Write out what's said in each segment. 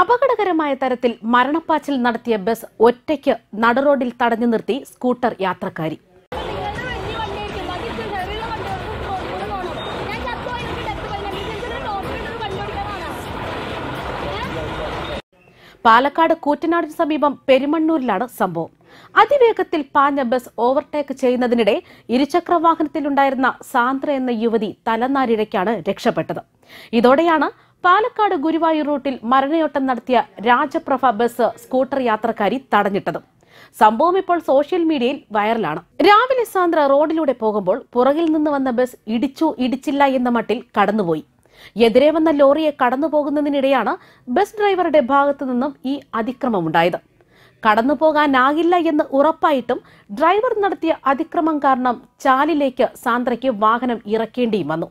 അപകടകരമായ തരത്തിൽ മരണപ്പാച്ചിൽ നടത്തിയ ബസ് ഒറ്റയ്ക്ക് നടുറോഡിൽ തടഞ്ഞു നിർത്തി സ്കൂട്ടർ യാത്രക്കാരി പാലക്കാട് കൂറ്റനാടിന് സമീപം പെരുമണ്ണൂരിലാണ് സംഭവം അതിവേഗത്തിൽ പാഞ്ഞ ബസ് ഓവർടേക്ക് ചെയ്യുന്നതിനിടെ ഇരുചക്ര വാഹനത്തിലുണ്ടായിരുന്ന സാന്ദ്ര എന്ന യുവതി തലനാരിഴയ്ക്കാണ് രക്ഷപ്പെട്ടത് ഇതോടെയാണ് പാലക്കാട് ഗുരുവായൂർ റൂട്ടിൽ മരണയോട്ടം നടത്തിയ രാജപ്രഭ ബസ് സ്കൂട്ടർ യാത്രക്കാരി തടഞ്ഞിട്ടത് സംഭവം ഇപ്പോൾ സോഷ്യൽ മീഡിയയിൽ വൈറലാണ് രാവിലെ സാന്ദ്ര റോഡിലൂടെ പോകുമ്പോൾ പുറകിൽ നിന്ന് വന്ന ബസ് ഇടിച്ചു ഇടിച്ചില്ല എന്ന മട്ടിൽ കടന്നുപോയി എതിരെ വന്ന ലോറിയെ കടന്നുപോകുന്നതിനിടെയാണ് ബസ് ഡ്രൈവറുടെ ഭാഗത്തു നിന്നും ഈ അതിക്രമമുണ്ടായത് കടന്നു പോകാനാകില്ല എന്ന് ഉറപ്പായിട്ടും ഡ്രൈവർ നടത്തിയ അതിക്രമം കാരണം ചാലിലേക്ക് സാന്ദ്രയ്ക്ക് വാഹനം ഇറക്കേണ്ടിയും വന്നു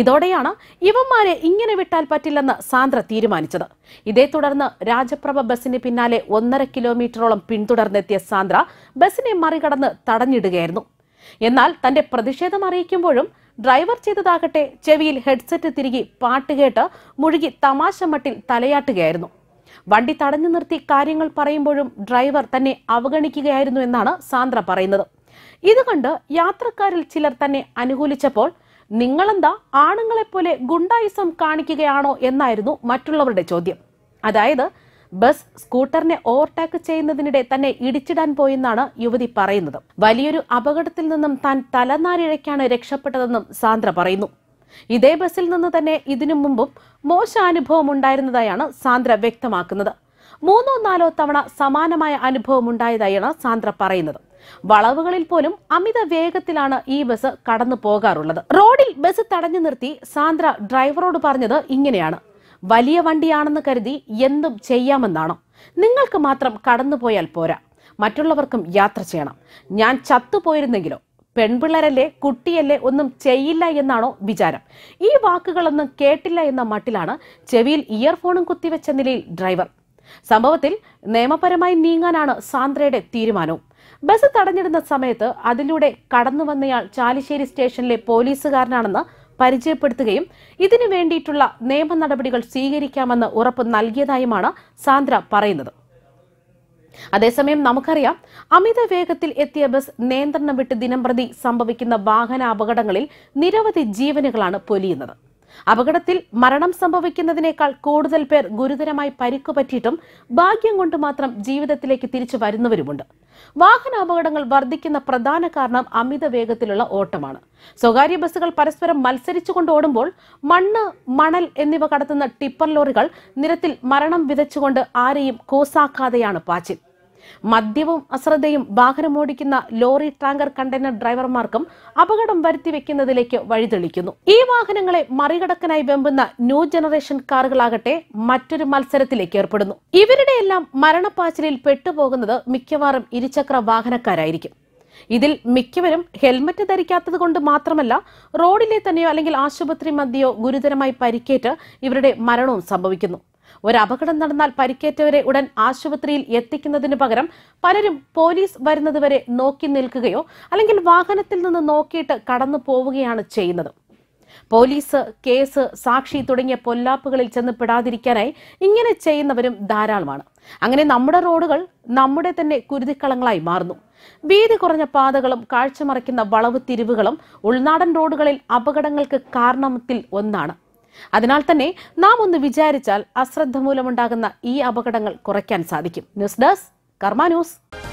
ഇതോടെയാണ് ഇവന്മാരെ ഇങ്ങനെ വിട്ടാൽ പറ്റില്ലെന്ന് സാന്ദ്ര തീരുമാനിച്ചത് ഇതേ തുടർന്ന് രാജപ്രഭ ബസിന് പിന്നാലെ ഒന്നര കിലോമീറ്ററോളം പിന്തുടർന്നെത്തിയ സാന്ദ്ര ബസ്സിനെ മറികടന്ന് തടഞ്ഞിടുകയായിരുന്നു എന്നാൽ തന്റെ പ്രതിഷേധം അറിയിക്കുമ്പോഴും ഡ്രൈവർ ചെയ്തതാകട്ടെ ചെവിയിൽ ഹെഡ്സെറ്റ് തിരികെ പാട്ടുകേട്ട് കേട്ട് മുഴുകി തമാശ മട്ടിൽ തലയാട്ടുകയായിരുന്നു വണ്ടി തടഞ്ഞു നിർത്തി കാര്യങ്ങൾ പറയുമ്പോഴും ഡ്രൈവർ തന്നെ അവഗണിക്കുകയായിരുന്നു എന്നാണ് സാന്ദ്ര പറയുന്നത് ഇതുകൊണ്ട് യാത്രക്കാരിൽ ചിലർ തന്നെ അനുകൂലിച്ചപ്പോൾ നിങ്ങളെന്താ പോലെ ഗുണ്ടായിസം കാണിക്കുകയാണോ എന്നായിരുന്നു മറ്റുള്ളവരുടെ ചോദ്യം അതായത് ബസ് സ്കൂട്ടറിനെ ഓവർടേക്ക് ചെയ്യുന്നതിനിടെ തന്നെ ഇടിച്ചിടാൻ പോയെന്നാണ് യുവതി പറയുന്നത് വലിയൊരു അപകടത്തിൽ നിന്നും താൻ തലനാരിഴയ്ക്കാണ് രക്ഷപ്പെട്ടതെന്നും സാന്ദ്ര പറയുന്നു ഇതേ ബസ്സിൽ നിന്ന് തന്നെ ഇതിനു മുമ്പും മോശ അനുഭവം ഉണ്ടായിരുന്നതായാണ് സാന്ദ്ര വ്യക്തമാക്കുന്നത് മൂന്നോ നാലോ തവണ സമാനമായ അനുഭവം ഉണ്ടായതായാണ് സാന്ദ്ര പറയുന്നത് വളവുകളിൽ പോലും അമിത വേഗത്തിലാണ് ഈ ബസ് കടന്നു പോകാറുള്ളത് റോഡിൽ ബസ് തടഞ്ഞു നിർത്തി സാന്ദ്ര ഡ്രൈവറോട് പറഞ്ഞത് ഇങ്ങനെയാണ് വലിയ വണ്ടിയാണെന്ന് കരുതി എന്തും ചെയ്യാമെന്നാണോ നിങ്ങൾക്ക് മാത്രം കടന്നുപോയാൽ പോരാ മറ്റുള്ളവർക്കും യാത്ര ചെയ്യണം ഞാൻ ചത്തുപോയിരുന്നെങ്കിലോ പെൺപിള്ളരല്ലേ കുട്ടിയല്ലേ ഒന്നും ചെയ്യില്ല എന്നാണോ വിചാരം ഈ വാക്കുകളൊന്നും കേട്ടില്ല എന്ന മട്ടിലാണ് ചെവിയിൽ ഇയർഫോണും കുത്തിവെച്ച നിലയിൽ ഡ്രൈവർ സംഭവത്തിൽ നിയമപരമായി നീങ്ങാനാണ് സാന്ദ്രയുടെ തീരുമാനവും ബസ് തടഞ്ഞിടുന്ന സമയത്ത് അതിലൂടെ കടന്നു വന്നയാൾ ചാലിശ്ശേരി സ്റ്റേഷനിലെ പോലീസുകാരനാണെന്ന് പരിചയപ്പെടുത്തുകയും ഇതിനു വേണ്ടിയിട്ടുള്ള നിയമ നടപടികൾ സ്വീകരിക്കാമെന്ന് ഉറപ്പ് നൽകിയതായുമാണ് സാന്ദ്ര പറയുന്നത് അതേസമയം നമുക്കറിയാം അമിത വേഗത്തിൽ എത്തിയ ബസ് നിയന്ത്രണം വിട്ട് ദിനംപ്രതി സംഭവിക്കുന്ന വാഹന അപകടങ്ങളിൽ നിരവധി ജീവനുകളാണ് പൊലിയുന്നത് അപകടത്തിൽ മരണം സംഭവിക്കുന്നതിനേക്കാൾ കൂടുതൽ പേർ ഗുരുതരമായി പരിക്കു പറ്റിയിട്ടും ഭാഗ്യം കൊണ്ട് മാത്രം ജീവിതത്തിലേക്ക് തിരിച്ചു വരുന്നവരുമുണ്ട് വാഹനാപകടങ്ങൾ വർദ്ധിക്കുന്ന പ്രധാന കാരണം അമിത വേഗത്തിലുള്ള ഓട്ടമാണ് സ്വകാര്യ ബസ്സുകൾ പരസ്പരം മത്സരിച്ചുകൊണ്ട് ഓടുമ്പോൾ മണ്ണ് മണൽ എന്നിവ കടത്തുന്ന ടിപ്പർ ലോറികൾ നിരത്തിൽ മരണം വിതച്ചുകൊണ്ട് ആരെയും കോസാക്കാതെയാണ് പാച്ചിൽ മദ്യവും അശ്രദ്ധയും വാഹനമോടിക്കുന്ന ലോറി ടാങ്കർ കണ്ടെയ്നർ ഡ്രൈവർമാർക്കും അപകടം വരുത്തി വരുത്തിവെക്കുന്നതിലേക്ക് വഴിതെളിക്കുന്നു ഈ വാഹനങ്ങളെ മറികടക്കനായി വെമ്പുന്ന ന്യൂ ജനറേഷൻ കാറുകളാകട്ടെ മറ്റൊരു മത്സരത്തിലേക്ക് ഏർപ്പെടുന്നു ഇവരുടെയെല്ലാം മരണപ്പാച്ചിലിൽ പെട്ടുപോകുന്നത് മിക്കവാറും ഇരുചക്ര വാഹനക്കാരായിരിക്കും ഇതിൽ മിക്കവരും ഹെൽമറ്റ് ധരിക്കാത്തത് കൊണ്ട് മാത്രമല്ല റോഡിലെ തന്നെയോ അല്ലെങ്കിൽ ആശുപത്രി മദ്യയോ ഗുരുതരമായി പരിക്കേറ്റ് ഇവരുടെ മരണവും സംഭവിക്കുന്നു ഒരപകടം നടന്നാൽ പരിക്കേറ്റവരെ ഉടൻ ആശുപത്രിയിൽ എത്തിക്കുന്നതിന് പകരം പലരും പോലീസ് വരുന്നതുവരെ നോക്കി നിൽക്കുകയോ അല്ലെങ്കിൽ വാഹനത്തിൽ നിന്ന് നോക്കിയിട്ട് കടന്നു പോവുകയാണ് ചെയ്യുന്നത് പോലീസ് കേസ് സാക്ഷി തുടങ്ങിയ പൊല്ലാപ്പുകളിൽ ചെന്ന് പെടാതിരിക്കാനായി ഇങ്ങനെ ചെയ്യുന്നവരും ധാരാളമാണ് അങ്ങനെ നമ്മുടെ റോഡുകൾ നമ്മുടെ തന്നെ കുരുതിക്കളങ്ങളായി മാറുന്നു വീതി കുറഞ്ഞ പാതകളും കാഴ്ചമറയ്ക്കുന്ന വളവ് തിരിവുകളും ഉൾനാടൻ റോഡുകളിൽ അപകടങ്ങൾക്ക് കാരണത്തിൽ ഒന്നാണ് അതിനാൽ തന്നെ നാം ഒന്ന് വിചാരിച്ചാൽ അശ്രദ്ധ മൂലമുണ്ടാകുന്ന ഈ അപകടങ്ങൾ കുറയ്ക്കാൻ സാധിക്കും ന്യൂസ് ഡെസ്ക് കർമ്മ ന്യൂസ്